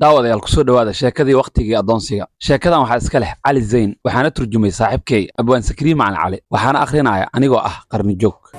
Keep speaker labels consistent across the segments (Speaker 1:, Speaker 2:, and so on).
Speaker 1: daawadayaal kusoo dhowaada sheekadii wakhtigii addoonsiga sheekadan waxaa iska leh cali zayn waxaana turjumay saaxiibkay abwaan sakriin cali waxaana akhrinaya anigoo ah qarnijoog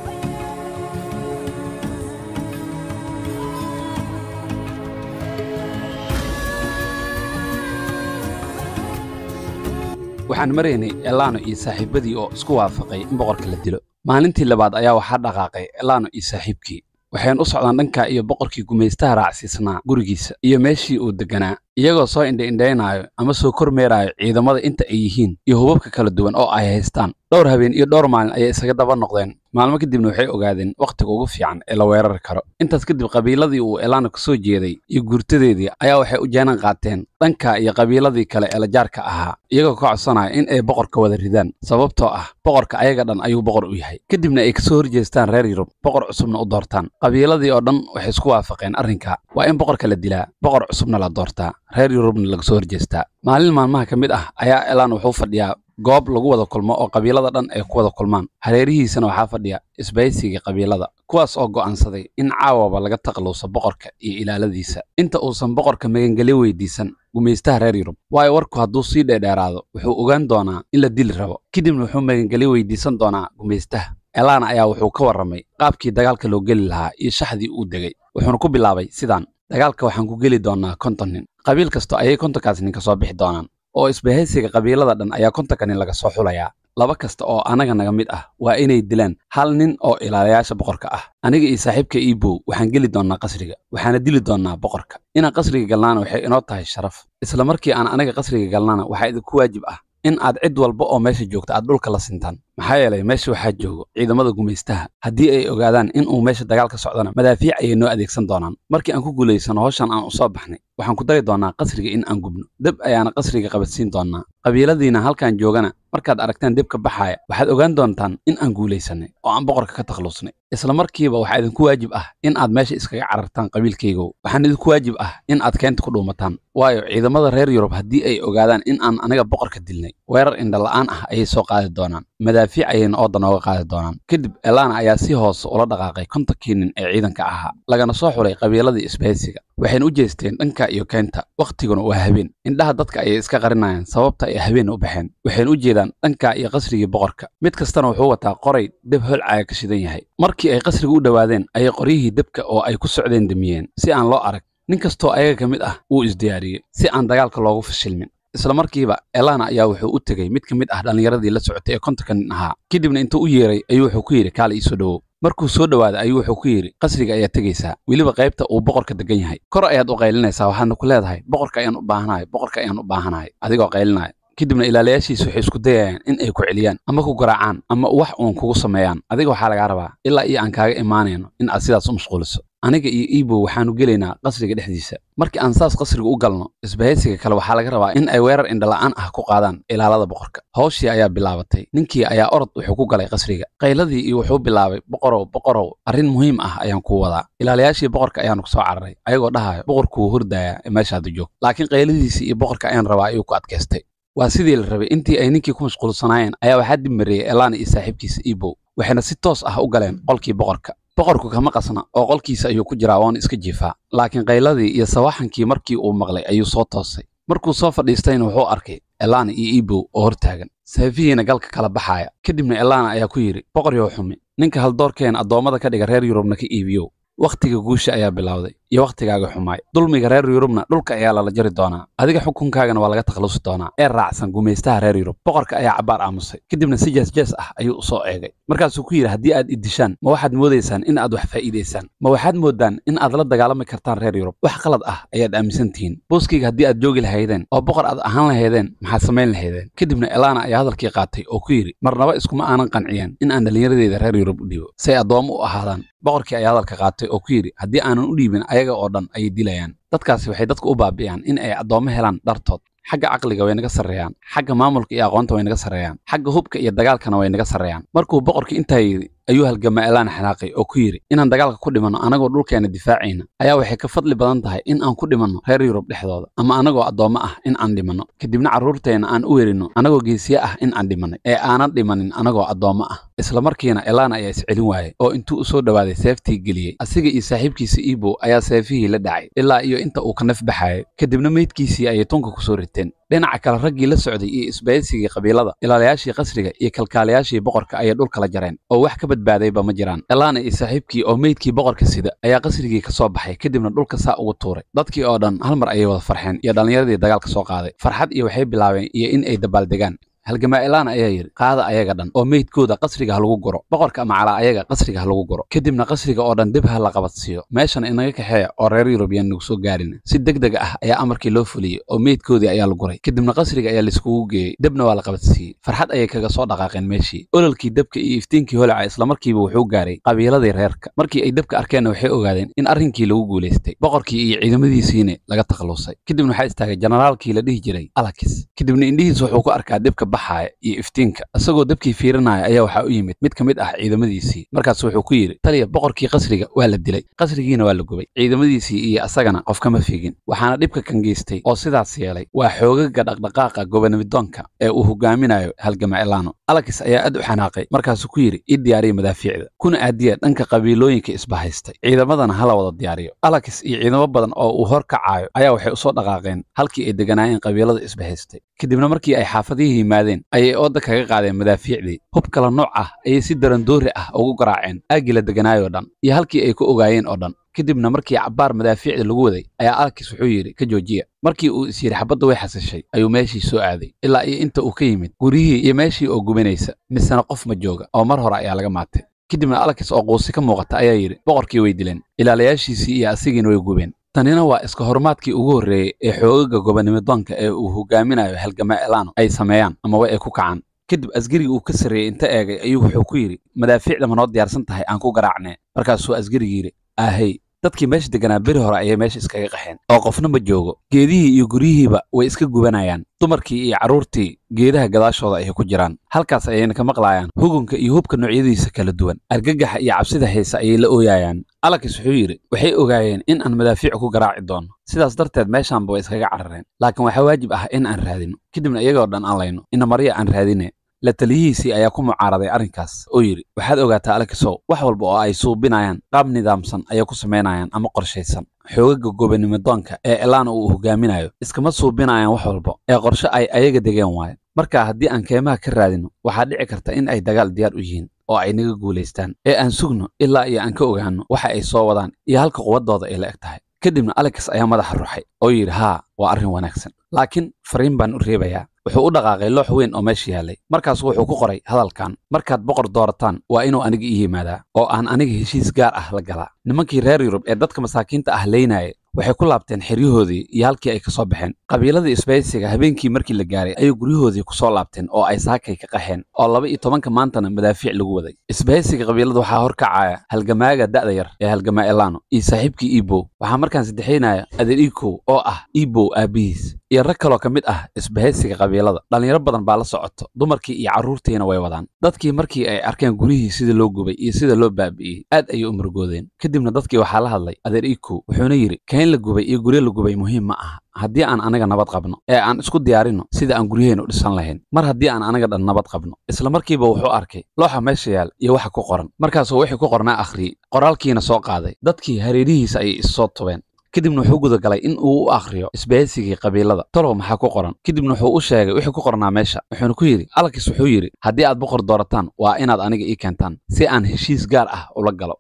Speaker 1: waxaan maraynay elaano iyo saaxiibadii oo isku waafaqay in boqorka la dilo maalintii labaad ayaa waxaa dhaqaaqay elano iyo saaxiibkii waxayn u socdaan dhanka iyo boqorkii gumaystaha raacsiisnaa gurigiisa iyo meeshii uu degganaa iyagoo soo indhaindhaynayo ama soo kormeeraayo ciidamada inta ay yihiin iyo hubabka kala duwan oo ay haystaan dhowr habeen iyo dhowr maalin ayay isaga daba noqdeen maalmo kadibna waxay ogaadeen wakhtiga ugu fiican ee la weerari karo intaas kadib qabiiladii uu elaana ka soo jeeday iyo guurtadeedii ayaa waxay u jeenan qaateen dhanka iyo qabiiladii kale ee lajaarka ahaa iyagoo ka codsanaya in ay boqorka wada ridaan sababtoo ah boqorka ayaga dhan ayuu boqor u yahay kadibna ay kasoo horjeestaan reer yurub boqor cusubna u doortaan qabiiladii oo dhan waxay isku waafaqeen arrinka waa in boqorka la dilaa boqor cusubna la doortaa reer yurubna laga soo horjeestaa maalin maalmaha ka mid ah ayaa elaan wuxuu fadhiyaa goob lagu wada kulmo oo qabiilada dhan ay ku wada kulmaan hareerihiisana waxaa fadhiya isbaysigii qabiilada kuwaas oo go'aansaday in caawaba laga taqlowso boqorka iyo ilaaladiisa inta uusan boqorka magangelyo weydiisan gumaystaha reer yurub waayo warku hadduu sii dheedheeraado wuxuu ogaan doonaa in la dili rabo kadibna wuxuu magangelyo weydiisan doonaa gumaystaha elaan ayaa wuxuu ka warramay qaabkii dagaalka loo geli lahaa iyo shaxdii uu degay wuxuuna ku bilaabay sidaan dagaalka waxaan ku geli doonaa konton nin qabiil kasto ayay kontonkaas nin ka soo bixi doonaan oo isbahaysiga qabiilada dhan ayaa kontonka nin laga soo xulayaa laba kasta oo anaga naga mid ah waa inay dilaan hal nin oo ilaalayaasha boqorka ah aniga iyo saaxiibka iibow waxaan geli doonnaa qasriga waxaana dili doonnaa boqorka inaan qasriga galnaana waxay inoo tahay sharaf isla markii aan anaga qasriga galnana waxaa idinku waajib ah in aad cid walba oo meesha joogta aad dhulka la sintaan maxaa yeelay meesha waxaa joogo ciidamada gumaystaha haddii ay ogaadaan in uu meesha dagaal ka socdana madaafiic ayay noo adeegsan doonaan markii aan ku guulaysano hawshan aan u soo baxnay waxaan ku dari doonnaa qasriga in aan gubno deb ayaana qasriga qabadsiin doonnaa qabiiladiina halkan joogana markaad aragtaan deb baxaaya waxaad ogaan doontaan in aan guulaysannay oo aan boqorka ka takhallusnay isla markiiba waxaa idinku waajib ah in aad meesha iskaga carartaan qabiilkaygow waxaan idinku waajib ah in aad keenta ku dhuumataan waayo ciidamada reer yurub haddii ay ogaadaan in aan aniga boqorka dilnay weerar indha la'aan ah ayay soo qaadi doonaan dhaafic ayayna oodan ooga qaadi doonaan kadib elana ayaa si hoose ula dhaqaaqay kontankii nin ee ciidanka ahaa lagana soo xulay qabiiladii isbaysiga waxayna u jeesteen dhanka iyo keynta wakhtiguna waa habeen indhaha dadka ayay iska qarinayaan sababta ay habeen u baxeen waxayna u jeedaan dhanka iyo qasrigii boqorka mid kastana wuxuu wataa qoray deb holcaaga ka shidan yahay markii ay qasriga u dhowaadeen ayay qoryihii debka oo ay ku socdeen demiyeen si aan loo arag nin kastoo ayaga ka mid ah wuu isdiyaariyey si aan dagaalka loogu fashilmin isla markiiba elana ayaa wuxuu u tegey mid ka mid ah dhallinyaradii la socotay ee kontanka nin ahaa kadibna intuu u yeeray ayuu wuxuu ku yidhi kaala iisoo dhowow markuu soo dhowaaday ayuu wuxuu ku yidhi qasriga ayaa tegaysaa weliba qaybta uu boqorka deggan yahay kor ayaad u qaylinaysaa waxaadna ku leedahay boqorka ayaan u baahanahay boqorka ayaan u baahanahay adigoo qaylinaya kadibna ilaalayaashiis waxay isku dayayaan in ay ku celiyaan ama ku garaacaan ama wax uun kugu sameeyaan adiga waxaa lagaa rabaa ilaa iyo aan kaaga imaanayno in aad sidaas u mashquuliso aniga iyo ibo waxaanu gelaynaa qasriga dhexdiisa markii aan saas qasriga u galno isbahaysiga kale waxaa laga rabaa in ay weerar indhala'aan ah ku qaadaan ilaalada boqorka howshii ayaa bilaabatay ninkii ayaa orod wuxuu ku galay qasriga qayladii iyo wuxuu bilaabay boqorow boqorow arrin muhiim ah ayaan kuu wadaa ilaalayaashii boqorka ayaanu soo cararay ayagoo dhahayo boqorkuu hordaayaa meeshaada joog laakiin qayladiisii iyo boqorka ayaan rabaa ayuu ku adkaystay waa sidii la rabay intii ay ninkii ku mashquulsanaayeen ayaa waxaa dib mareeyey elaan iyo saaxiibkiisa ibow waxayna si toos ah u galeen qolkii boqorka boqorku kama qasna oo qolkiisa ayuu ku jiraa oon iska jiifaa laakiin qayladii iyo sawaxankii markii uu maqlay ayuu soo toosay markuu soo fadhiistayna wuxuu arkay elaana iyo iibow oo hor taagan saafihiina galka kala baxaaya kadibna elaana ayaa ku yidhi boqoryow xumi ninka haldoorkeena addoommada ka dhiga reer yurubna ka iibiyow wakhtiga guusha ayaa bilowday iyo wakhtigaaga xumaay dulmiga reer yurubna dhulka ayaa lala jari doonaa adiga xukunkaagana waa laga takhluusi doonaa ee raacsan gumaystaha reer yurub boqorka ayaa cabaar aamusay kadibna si jees jees ah ayuu u soo eegay markaasuu ku yidhi haddii aad idishaan ma waxaad moodaysaan in aad wax faa'iidaysaan ma waxaad moodaan in aad la dagaalami kartaan reer yurub wax qalad ah ayaad aaminsan tihiin booskayga haddii aad joogi lahaydeen oo boqor aad ahaan lahaydeen maxaad samayn lahaydeen kadibna elaana ayaa hadalkii qaatay oo ku yidhi marnaba iskuma aanan qanciyeen in aan dhallinyaradeeda reer yurub u dhiibo say addoommo u ahaadaan boqorkii ayaa hadalka qaatay oo ku yidhi haddii aanan u dhiibin ayaga oo dhan ayay dilayaan dadkaasi waxay dadku u baabi'iyaan in ay addoommo helaan dhartood xagga caqliga way naga sarreeyaan xagga maamulka iyo aqoonta way naga sarreeyaan xagga hubka iyo dagaalkana way naga sarreeyaan markuu boqorkii intaa intaay ayuu halgama elaan xanaaqay oo ku yidhi inaan dagaalka ku dhimanno anagoo dhulkeena difaacayna ayaa waxay ka fadli badan tahay in aan ku dhimanno reer yurub dhexdooda ama anagoo addoommo ah in aan dhimanno kadibna carruurteenna aan u werinno anagoo geesiye ah in aan dhimannay ee aanan dhimanin anagoo addoommo ah isla markiina elaan ayaa iscelin waayay oo intuu u soo dhowaaday seeftii geliyey asiga iyo saaxiibkiisa iibow ayaa seefihii la dhacay ilaa iyo inta uu ka naf baxaayay kadibna meydkiisii ayay tunka ku soo riteen dhinaca kale raggii la socday iyo isbaysigii qabiilada ilaalayaashii qasriga iyo kalkaalayaashii boqorka ayay dhulkala jareen oo wax ka badbaadayba ma jiraan elaana iyo saaxiibkii oo meydkii boqorka sida ayaa qasrigii ka soo baxay kadibna dhulka saa ugu tuuray dadkii oo dhan hal mar ayay wada farxeen iyo dhallinyaradii dagaalka soo qaaday farxad iyo waxay bilaabeen iyo in ay dabaaldegaan halgamaa'ilaan ayaa yidhi qaada ayaga dhan oo meydkooda qasriga ha lagu guro boqorka macalaa ayaga qasriga ha lagu guro kadibna qasriga oo dhan dib ha la qabadsiiyo meeshana inaga kaxeeya oo reer yurubiyan nagu soo gaarina si deg dega ah ayaa amarkii loo fuliyey oo meydkoodii ayaa la guray kadibna qasriga ayaa laiskugu geeyey debna waa la qabadsiiyey farxad ayay kaga soo dhaqaaqeen meeshii ololkii dabka iyo iftiinkii holaca isla markiiba wuxuu gaaray qabiiladii reerka markii ay dabka arkeenna waxay ogaadeen in arrinkii lagu guulaystay boqorkii iyo ciidamadiisiina laga takhluusay kadibna waxaa istaagay jenaraalkii la dhihi jiray alakis kadibna indhihiis wuxuu ku arkaa dibka baxaya iyo iftiinka isagoo dabkii fiirinaya ayaa waxaa u yimid mid ka mid ah ciidamadiisii markaas wuxuu ku yidhi taliya boqorkii qasriga waa la dilay qasrigiina waa la gubay ciidamadiisii iyo asagana qof kama figin waxaana dhibka kan geystay oo sidaas yeelay waa xoogaga dhaqdhaqaaqa gobanimidoonka ee uu hogaaminayo halgama elano alagis ayaa aad u xanaaqay markaasuu ku yidhi ii diyaariya madaafiicda kuna aadiya dhanka qabiilooyinka isbahaystay ciidamadana hala wada diyaariyo alagis iyo ciidamo badan oo uu hor kacaayo ayaa waxay usoo dhaqaaqeen halkii ay deganaayeen qabiilada isbahaystay kadibna markii ay xaafadihii yimaadeen qaadeen ayay ooda kaga qaadeen madaafiicdii hub kala nooc ah ayay si daran doori ah ugu garaaceen aaggii la deganaayoo dhan iyo halkii ay ku ogaayeen oo dhan kadibna markii cabbaar madaafiicda lagu waday ayaa alkis wuxuu yidhi ka joojiya markii uu is yidhi xabadda way xasashay ayuu meeshii soo aaday ilaa iyo inta uu ka yimid guryihii iyo meeshii oo gubanaysa misena qof ma jooga oo mar hore ayaa laga maatay kadibna alkis oo quusi ka muuqata ayaa yidhi boqorkii way dileen ilaalayaashiisii iyo asigiina way gubeen tanina waa iska horumaadkii ugu horreeyey ee xoogaga gobonimodoonka ee uu hogaaminayo halgamaa elano ay sameeyaan amaba ay ku kacaan kadib asgarigii uu ka sarreeyey inta eegay ayuu wuxuu ku yidhi madaafiicda ma noo diyaarsan tahay aan ku garaacnee markaasuu askarigii yidhi aahey dadkii meesha deganaa beri hore ayay meesha iskaga qaxeen oo qofna ma joogo geedihii iyo guryihiiba way iska gubanayaan dumarkii iyo carruurtii geedaha gadaashooda ayay ku jiraan halkaas ayayna ka maqlaayaan hugunka iyo hubka noocyadiisa kala duwan argagaxa iyo cabsida hayse ayay la ooyayaan alakis wuxuu yidhi waxay ogaayeen in aan madaafiic ku garaaci doono sidaas darteed meeshaanba way iskaga carareen laakiin waxaa waajib ah in aan raadino kadibna iyagoo dhan aan layno inamarya aan raadine la taliyihiisii ayaa ku mucaaraday arrinkaas oo yidhi waxaad ogaataa alakisow wax walba oo ay suubinayaan qaab nidaamsan ayay ku samaynayaan ama qorshaysan xoogaga gobanimadoonka ee elaana uu hogaaminayo iskama suubinayaan wax walba ee qorsho ay ayaga degeen waaye marka haddii aan keemaha ka raadinno waxaa dhici karta in ay dagaal diyaar u yihiin oo ay naga guulaystaan ee aan sugno ilaa iyo aan ka ogaanno waxa ay soo wadaan iyo halka quwaddooda ay la eg tahay kadibna alex ayaa madaxa ruxay oo yidhi haa waa arrin wanaagsan laakiin fariin baan u reebayaa wuxuu u dhaqaaqay loox weyn oo meesha yaallay markaasu wuxuu ku qoray hadalkan markaad boqor doorataan waa inuu aniga ii yimaadaa oo aan aniga heshiis gaar ah la galaa nimankii reer yurub ee dadka masaakiinta ah leynaya waxay ku laabteen xeryahoodii iyo halkii ay ka soo baxeen qabiiladii isbaysiga habeenkii markii la gaaray ayay guryahoodii ku soo laabteen oo ay saakay ka qaxeen oo laba iyo tobanka maantana madaafiic lagu waday isbaysiga qabiilada waxaa horkacaya halgamaaga da'da yar ee halgamaa elano iyo saaxiibkii ibow waxaa markaan saddexaynaya adeer iikow oo ah ibow aabbihiis iyo rag kaloo ka mid ah isbahaysiga qabiilada dhallinyaro badan baa la socoto dumarkii iyo carruurtiina way wadaan dadkii markii ay arkeen gurihii sida loo gubay iyo sida loo baabi'iyey aad ayay u murgoodeen kadibna dadkii waxaa la hadlay adeer iikow wuxuuna yidhi kayn la gubay iyo guryo la gubay muhiim ma aha haddii aan anaga nabad qabno ee aan isku diyaarinno sida aan guryaheennu dhisan lahayn mar haddii aan anaga dhan nabad qabno isla markiiba wuxuu arkay looxa meesha yaal iyo waxa ku qoran markaasuu wixii ku qornaa akhriyey qoraalkiina soo qaaday dadkii hareerihiisa ayay issoo tubeen kadibna wuxuu gudagalay in uu u akhriyo isbahaysigii qabiilada talow maxaa ku qoran kadibna wuxuu u sheegay wixii ku qornaa meesha wuxuuna ku yidhi alakis wuxuu yidhi haddii aad boqor doorataan waa inaad aniga ii keentaan si aan heshiis gaar ah ula galo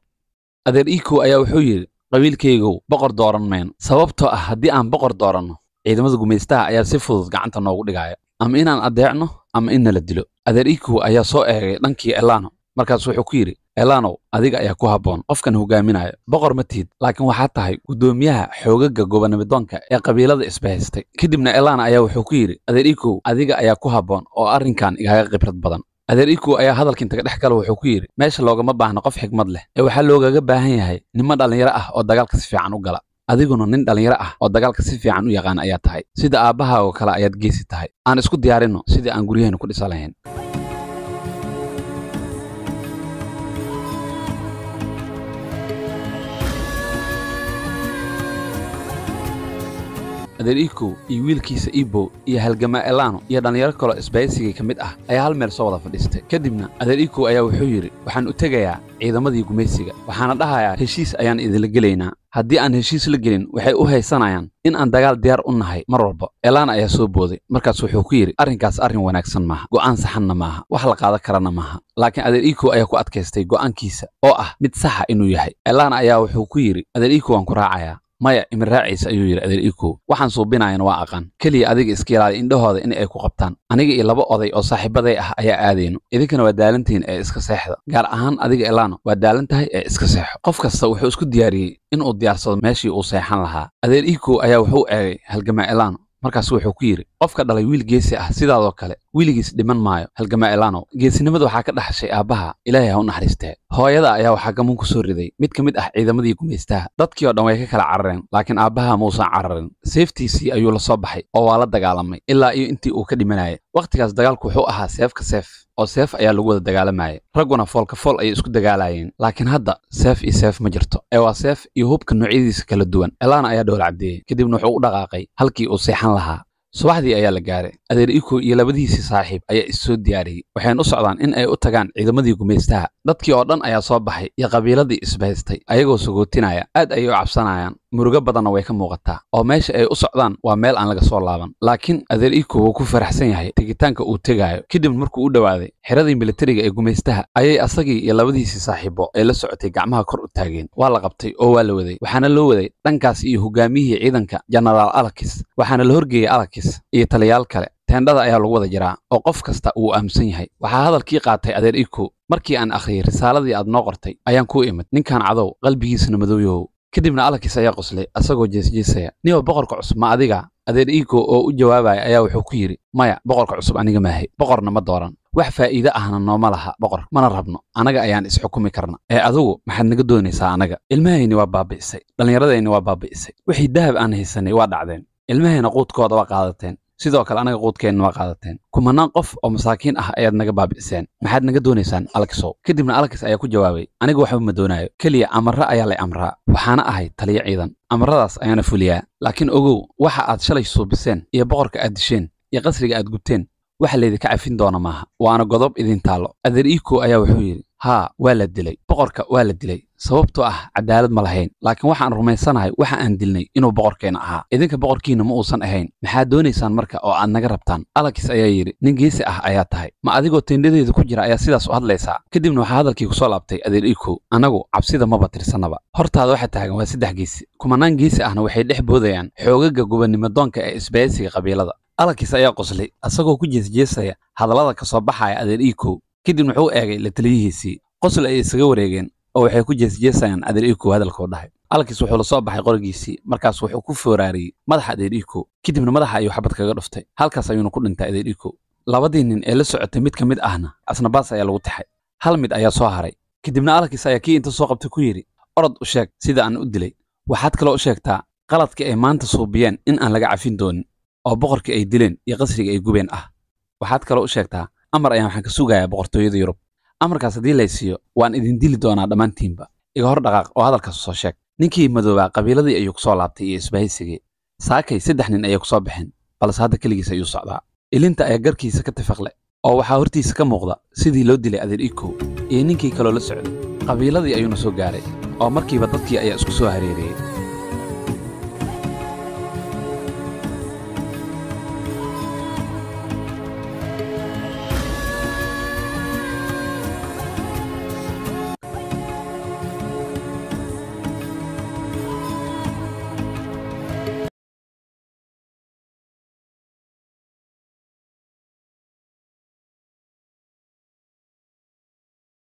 Speaker 1: adeer iikow ayaa wuxuu yidhi qabiilkaygow boqor dooran mayno sababtoo ah haddii aan boqor dooranno ciidamada gumaystaha ayaa si fudud gacanta noogu dhigaaya ama inaan addeecno ama in nala dilo adeer iikow ayaa soo eegay dhankii elano markaas wuxuu ku yidhi elanow adiga ayaa ku habboon qofkan hogaaminaya boqor ma tihid laakiin waxaad tahay guddoomiyaha xoogaga gobonamidoonka ee qabiilada isbahaystay kadibna elana ayaa wuxuu ku yidhi adeer ikow adiga ayaa ku habboon oo arrinkan igaaga khibrad badan adeer ikow ayaa hadalkiintaga dhex gala wuxuu ku yidhi meesha loogama baahna qof xigmad leh ee waxaa loogaga baahan yahay nimo dhallinyaro ah oo dagaalka si fiican u gala adiguna nin dhallinyaro ah oo dagaalka si fiican u yaqaan ayaa tahay sida aabbahaaga kale ayaad geesi tahay aan isku diyaarinno sidii aan guryaheena ku dhisa lahayn adeer iikow iyo wiilkiisa ibow iyo halgama elano iyo dhallinyaro kaloo isbaysiga ka mid ah ayaa hal meel soo wada fadhiistay kadibna adeer iikow ayaa wuxuu yidhi waxaan u tegayaa ciidamadii gumaysiga waxaana dhahayaa heshiis ayaan idinla gelaynaa haddii aan heshiis la gelin waxay u haysanayaan in aan dagaal diyaar u nahay mar walba elaan ayaa soo booday markaas wuxuu ku yidhi arrinkaas arrin wanaagsan maaha go'aan saxanna maaha wax la qaadan karana maaha laakiin adeer iikow ayaa ku adkaystay go'aankiisa oo ah mid saxa inuu yahay elaan ayaa wuxuu ku yidhi adeer iikow waan ku raacayaa maya imiraaciis ayuu yidhi adeer ikow waxaan suubinayana waa aqan keliya adiga iska ilaali indhahooda in ay ku qabtaan aniga iyo laba oday oo saaxiibaday ah ayaa aadayno idinkana waa daalantihiin ee iska seexda gaar ahaan adiga elano waa daalan tahay ee iska seexo qof kasta wuxuu isku diyaariyey in uu diyaarsado meeshii uu seexan lahaa adeer ikow ayaa wuxuu eegay halgamaa elano markaas wuxuu ku yidhi qofka dhalay wiil geesi ah sidaadoo kale wiligiis dhiman maayo halgama elano geesinimada waxaa ka dhaxashay aabbaha ilaahay ha u naxariistee hooyada ayaa waxaa gamuun ku soo riday mid ka mid ah ciidamadii gumaystaha dadkii oo dhan way ka kala carareen laakiin aabbaha muusan cararin seeftiisii ayuu la soo baxay oo waa la dagaalamay ilaa iyo intii uu ka dhimanayay wakhtigaas dagaalku wuxuu ahaa seefka seef oo seef ayaa lagu wada dagaalamayay ragguna foolka fool ayay isku dagaalaayeen laakiin hadda seef iyo seef ma jirto ee waa seef iyo hubka noocyadiisa kala duwan elana ayaa dhowr caddeeyey kadibna wuxuu u dhaqaaqay halkii uu seexan lahaa subaxdii ayaa la gaaray adeer iko iyo labadiisii saaxiib ayaa issoo diyaariyey waxayna u socdaan in ay u tagaan ciidamadii gumaystaha dadkii oo dhan ayaa soo baxay iyo qabiiladii isbahaystay ayagoo sagootinaya aad ayay u cabsanayaan murugo badanna way ka muuqataa oo meesha ay u socdaan waa meel aan laga soo laaban laakiin adeer iikow wuu ku faraxsan yahay tegitaanka uu tegaayo kadib markuu u dhowaaday xiradii militariga ee gumaystaha ayay asagii iyo labadiisii saaxiibo ee la socotay gacmaha kor u taageen waa la qabtay oo waa la waday waxaana loo waday dhankaas iyo hogaamiyihii ciidanka jenaraal alakis waxaana la horgeeyey alakis iyo taliyaal kale teendhada ayaa lagu wada jiraa oo qof kasta uu aaminsan yahay waxaa hadalkii qaatay adeer iikow markii aan akhriyey risaaladii aad noo qortay ayaan kuu imid ninkan cadow qalbigiisana madooyahow kadibna alakis ayaa qoslay asagoo jeesjeesaya niyow boqorka cusub ma adiga adeer iiko oo u jawaabaya ayaa wuxuu ku yidhi maya boqorka cusub aniga maahay boqorna ma dooran wax faa'iide ahna nooma laha boqor mana rabno annaga ayaan isxukumi karna ee adugu maxaad naga doonaysaa anaga ilmahayni waa baabi'isay dhallinyaradayni waa baabi'isay wixii dahab aan haysanay waa dhacdeen ilmahayna quudkooda waa qaadateen sidoo kale anaga quudkeenna waa qaadateen kumanaan qof oo masaakiin ah ayaad naga baabi'iseen maxaad naga doonaysaan alkisow kadibna alkis ayaa ku jawaabay aniga waxba ma doonaayo keliya amarre ayaa lay amraa waxaana ahay taliyo ciidan amarradaas ayaana fuliyaa laakiin ogow waxa aad shalay suubiseen iyo boqorka aad disheen iyo qasriga aad gubteen waxa laydinka cafin doona maaha waana godob idin taallo adeer iikow ayaa wuxuu yidhi haa waa la dilay boqorka waa la dilay sababtoo ah cadaalad ma lahayn laakiin waxaan rumaysanahay waxa aan dilnay inuu boqorkeenna ahaa idinka boqorkiinna ma uusan ahayn maxaad doonaysaan marka oo aad naga rabtaan alakis ayaa yidhi nin geesi ah ayaa tahay ma adigoo tiindhadeeda ku jira ayaa sidaas u hadlaysaa kadibna waxaa hadalkii ku soo laabtay adeer iiko annagu cabsida maba tirsanaba hortaada waxa taagan waa saddex geesi kumannaan geesi ahna waxay dhex boodayaan xoogagga gubannimo doonka ee isbaaysiga qabiilada alakis ayaa qoslay isagoo ku jeesjeesaya hadallada ka soo baxaya adeer iikow kadibna wuxuu eegay la taliyihiisii qosol ayay isaga wareegeen oo waxay ku jeesjeesayaan adeer iikow hadalkuu dhahay alkiis wuxuu la soo baxay qorigiisii markaas wuxuu ku fooraariyey madaxa adeer iikow kadibna madaxa ayuu xabad kaga dhuftay halkaas ayuuna ku dhintay adeer iikow labadii nin ee la socotay mid ka mid ahna asnabaas ayaa lagu taxay hal mid ayaa soo haray kadibna alkis ayaa kii inta soo qabtay ku yidhi orod u sheeg sida aan u dilay waxaad kaloo u sheegtaa qaladka ay maanta suubiyeen in aan laga cafin doonin oo boqorkii ay dileen iyo qasriga ay gubeen ah waxaad kaloo u sheegtaa amar ayaan waxaan ka sugayaa boqortooyada yurub amarkaas haddii laysiiyo waan idin dili doonaa dhammaantiinba iga hor dhaqaaq oo hadalkaas soo sheeg ninkii madoobaa qabiiladii ayuu ku soo laabtay iyo isbahaysigii saakay saddex nin ayay ku soo bixin balse hadda keligiis ayuu socdaa ilinta ayaa garkiisa ka tifaqle oo waxaa hortiisa ka muuqda sidii loo dilay adeer iko iyo ninkii kaloo la socday qabiiladii ayuuna soo gaaray oo markiiba dadkii ayaa isku soo hareeriyey